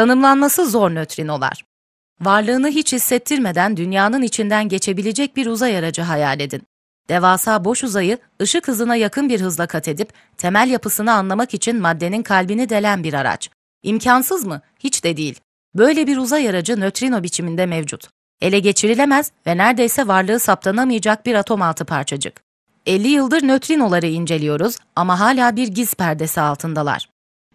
Tanımlanması zor nötrinolar. Varlığını hiç hissettirmeden dünyanın içinden geçebilecek bir uzay aracı hayal edin. Devasa boş uzayı ışık hızına yakın bir hızla kat edip temel yapısını anlamak için maddenin kalbini delen bir araç. İmkansız mı? Hiç de değil. Böyle bir uzay aracı nötrino biçiminde mevcut. Ele geçirilemez ve neredeyse varlığı saptanamayacak bir atom altı parçacık. 50 yıldır nötrinoları inceliyoruz ama hala bir giz perdesi altındalar.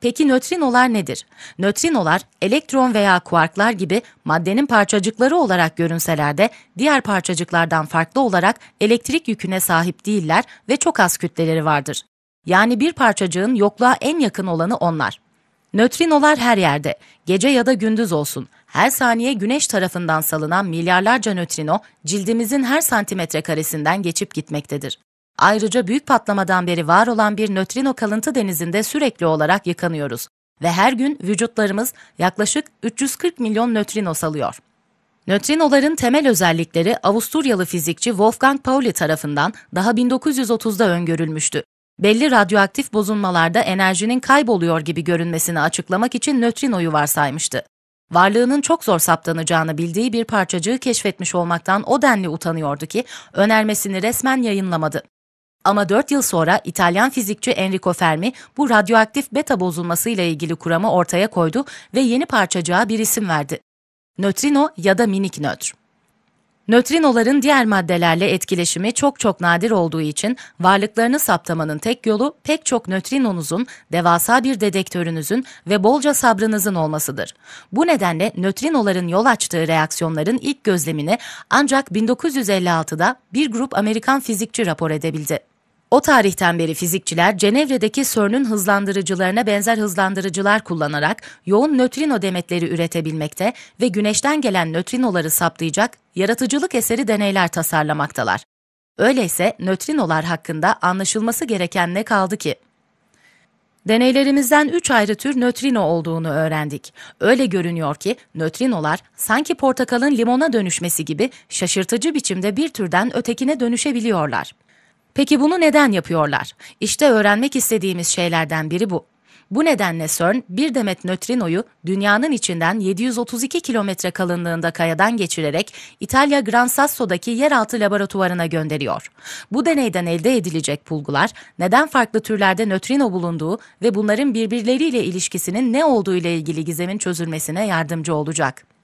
Peki nötrinolar nedir? Nötrinolar elektron veya kuarklar gibi maddenin parçacıkları olarak görünseler de diğer parçacıklardan farklı olarak elektrik yüküne sahip değiller ve çok az kütleleri vardır. Yani bir parçacığın yokluğa en yakın olanı onlar. Nötrinolar her yerde, gece ya da gündüz olsun. Her saniye güneş tarafından salınan milyarlarca nötrino cildimizin her santimetre karesinden geçip gitmektedir. Ayrıca büyük patlamadan beri var olan bir nötrino kalıntı denizinde sürekli olarak yıkanıyoruz ve her gün vücutlarımız yaklaşık 340 milyon nötrino salıyor. Nötrinoların temel özellikleri Avusturyalı fizikçi Wolfgang Pauli tarafından daha 1930'da öngörülmüştü. Belli radyoaktif bozulmalarda enerjinin kayboluyor gibi görünmesini açıklamak için nötrinoyu varsaymıştı. Varlığının çok zor saptanacağını bildiği bir parçacığı keşfetmiş olmaktan o denli utanıyordu ki önermesini resmen yayınlamadı. Ama 4 yıl sonra İtalyan fizikçi Enrico Fermi bu radyoaktif beta bozulmasıyla ilgili kuramı ortaya koydu ve yeni parçacığa bir isim verdi. Nötrino ya da minik nötr. Nötrinoların diğer maddelerle etkileşimi çok çok nadir olduğu için varlıklarını saptamanın tek yolu pek çok nötrinonuzun, devasa bir dedektörünüzün ve bolca sabrınızın olmasıdır. Bu nedenle nötrinoların yol açtığı reaksiyonların ilk gözlemini ancak 1956'da bir grup Amerikan fizikçi rapor edebildi. O tarihten beri fizikçiler Cenevre'deki CERN'ün hızlandırıcılarına benzer hızlandırıcılar kullanarak yoğun nötrino demetleri üretebilmekte ve güneşten gelen nötrinoları saptayacak yaratıcılık eseri deneyler tasarlamaktalar. Öyleyse nötrinolar hakkında anlaşılması gereken ne kaldı ki? Deneylerimizden üç ayrı tür nötrino olduğunu öğrendik. Öyle görünüyor ki nötrinolar sanki portakalın limona dönüşmesi gibi şaşırtıcı biçimde bir türden ötekine dönüşebiliyorlar. Peki bunu neden yapıyorlar? İşte öğrenmek istediğimiz şeylerden biri bu. Bu nedenle CERN bir demet nötrinoyu dünyanın içinden 732 kilometre kalınlığında kayadan geçirerek İtalya Gran Sasso'daki yeraltı laboratuvarına gönderiyor. Bu deneyden elde edilecek bulgular neden farklı türlerde nötrino bulunduğu ve bunların birbirleriyle ilişkisinin ne olduğu ile ilgili gizemin çözülmesine yardımcı olacak.